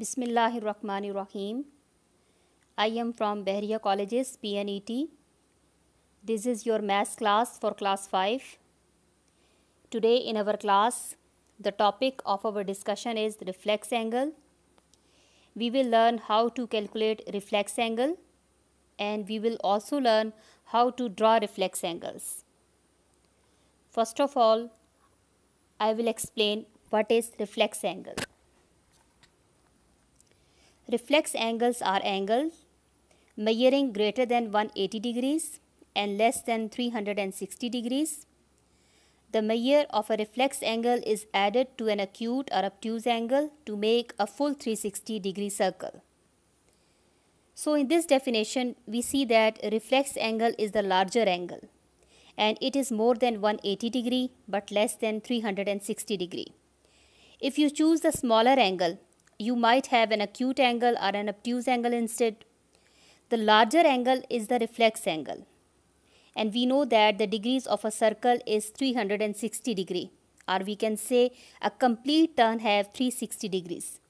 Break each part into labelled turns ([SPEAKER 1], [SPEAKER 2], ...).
[SPEAKER 1] Bismillahir Rahmanir Rahim. I am from Bahria Colleges, PNET. This is your maths class for class 5. Today in our class, the topic of our discussion is reflex angle. We will learn how to calculate reflex angle and we will also learn how to draw reflex angles. First of all, I will explain what is reflex angle. Reflex angles are angles measuring greater than 180 degrees and less than 360 degrees. The measure of a reflex angle is added to an acute or obtuse angle to make a full 360 degree circle. So in this definition, we see that reflex angle is the larger angle and it is more than 180 degree but less than 360 degree. If you choose the smaller angle, you might have an acute angle or an obtuse angle instead. The larger angle is the reflex angle. And we know that the degrees of a circle is 360 degree or we can say a complete turn have 360 degrees.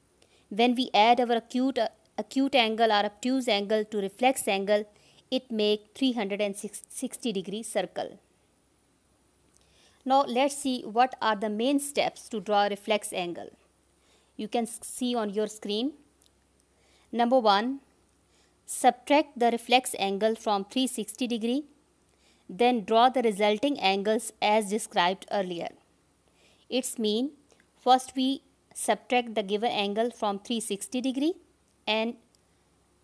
[SPEAKER 1] When we add our acute, uh, acute angle or obtuse angle to reflex angle, it make 360 degree circle. Now let's see what are the main steps to draw a reflex angle you can see on your screen. Number 1. Subtract the reflex angle from 360 degree. Then draw the resulting angles as described earlier. Its mean, first we subtract the given angle from 360 degree and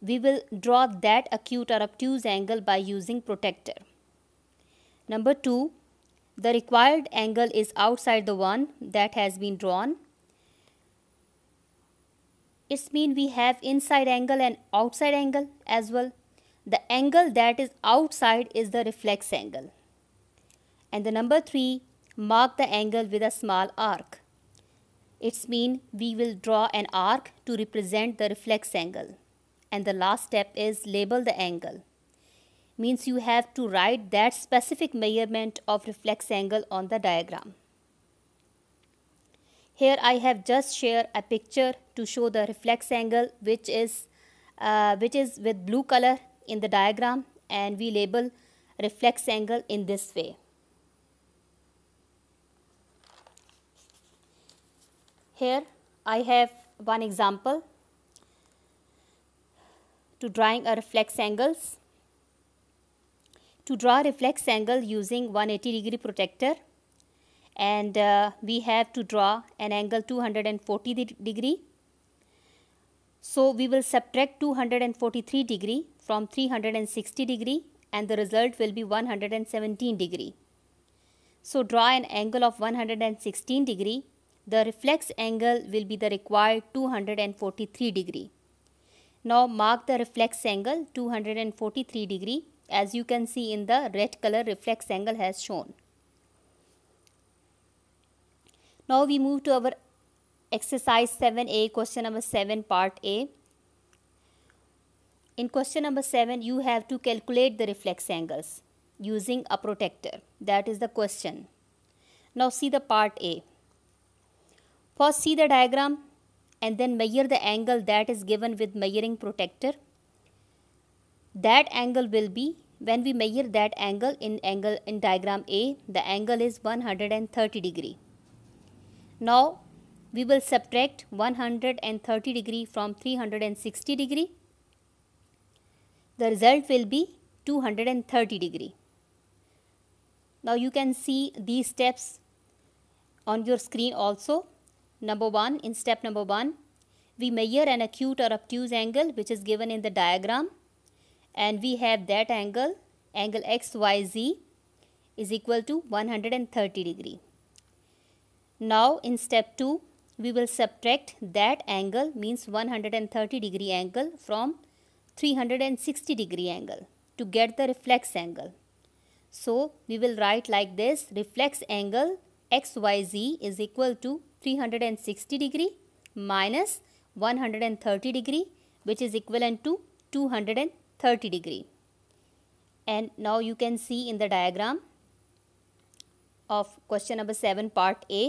[SPEAKER 1] we will draw that acute or obtuse angle by using protector. Number 2. The required angle is outside the one that has been drawn. It means we have inside angle and outside angle as well. The angle that is outside is the reflex angle. And the number 3, mark the angle with a small arc. It means we will draw an arc to represent the reflex angle. And the last step is label the angle. Means you have to write that specific measurement of reflex angle on the diagram. Here I have just shared a picture to show the reflex angle which is, uh, which is with blue color in the diagram and we label reflex angle in this way. Here I have one example to drawing a reflex angles. To draw reflex angle using 180 degree protector, and uh, we have to draw an angle 240 de degree. So we will subtract 243 degree from 360 degree and the result will be 117 degree. So draw an angle of 116 degree. The reflex angle will be the required 243 degree. Now mark the reflex angle 243 degree as you can see in the red color reflex angle has shown. Now we move to our exercise 7a question number 7 part a. In question number 7 you have to calculate the reflex angles using a protector. That is the question. Now see the part a. First see the diagram and then measure the angle that is given with measuring protector. That angle will be when we measure that angle in angle in diagram A the angle is 130 degree now we will subtract 130 degree from 360 degree. The result will be 230 degree. Now you can see these steps on your screen also. Number 1, in step number 1, we measure an acute or obtuse angle which is given in the diagram and we have that angle, angle XYZ is equal to 130 degree. Now in step 2 we will subtract that angle means 130 degree angle from 360 degree angle to get the reflex angle. So we will write like this reflex angle xyz is equal to 360 degree minus 130 degree which is equivalent to 230 degree. And now you can see in the diagram of question number 7 part A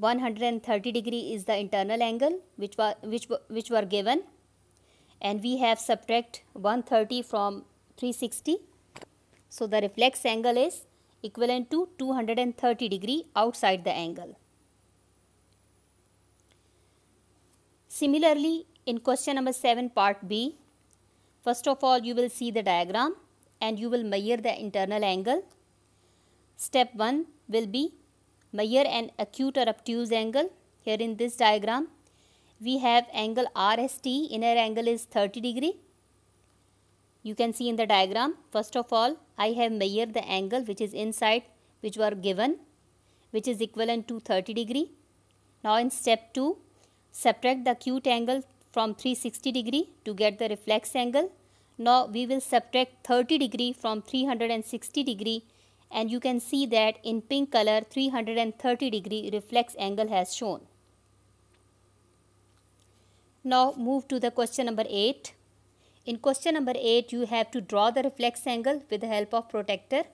[SPEAKER 1] 130 degree is the internal angle which, were, which, which were given and we have subtract 130 from 360. So, the reflex angle is equivalent to 230 degree outside the angle. Similarly, in question number 7 part B, first of all you will see the diagram and you will measure the internal angle. Step 1 will be measure an acute or obtuse angle. Here in this diagram, we have angle RST, inner angle is 30 degree. You can see in the diagram, first of all, I have measured the angle which is inside, which were given, which is equivalent to 30 degree. Now in step 2, subtract the acute angle from 360 degree to get the reflex angle. Now we will subtract 30 degree from 360 degree and you can see that in pink color 330 degree reflex angle has shown. Now move to the question number 8. In question number 8 you have to draw the reflex angle with the help of protector.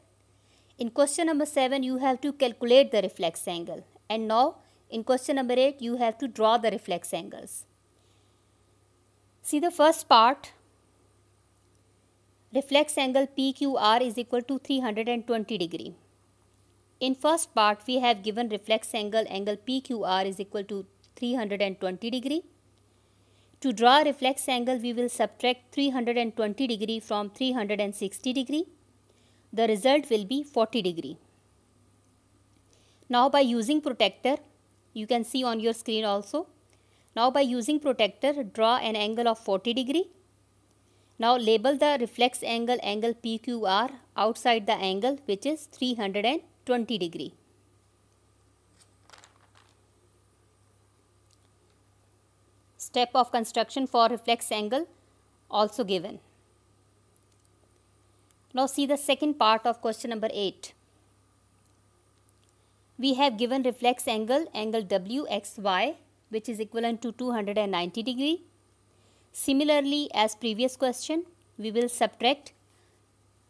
[SPEAKER 1] In question number 7 you have to calculate the reflex angle and now in question number 8 you have to draw the reflex angles. See the first part reflex angle PQR is equal to 320 degree. In first part we have given reflex angle angle PQR is equal to 320 degree. To draw reflex angle we will subtract 320 degree from 360 degree. The result will be 40 degree. Now by using protector you can see on your screen also. Now by using protector draw an angle of 40 degree now label the reflex angle angle PQR outside the angle which is 320 degree. Step of construction for reflex angle also given. Now see the second part of question number 8. We have given reflex angle angle WXY which is equivalent to 290 degree Similarly, as previous question, we will subtract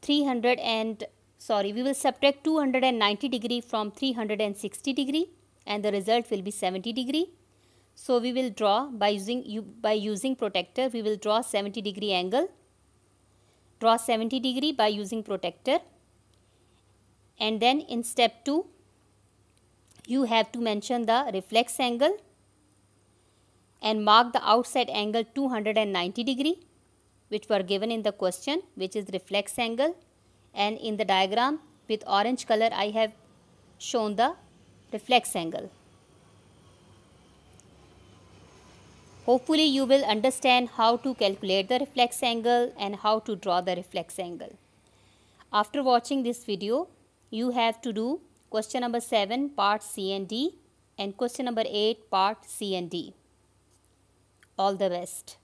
[SPEAKER 1] 300 and sorry, we will subtract 290 degree from 360 degree and the result will be 70 degree. So we will draw by using you by using protector, we will draw 70 degree angle. Draw 70 degree by using protector. And then in step 2, you have to mention the reflex angle and mark the outside angle 290 degree which were given in the question which is reflex angle and in the diagram with orange color I have shown the reflex angle. Hopefully you will understand how to calculate the reflex angle and how to draw the reflex angle. After watching this video, you have to do question number 7 part C and D and question number 8 part C and D. All the best.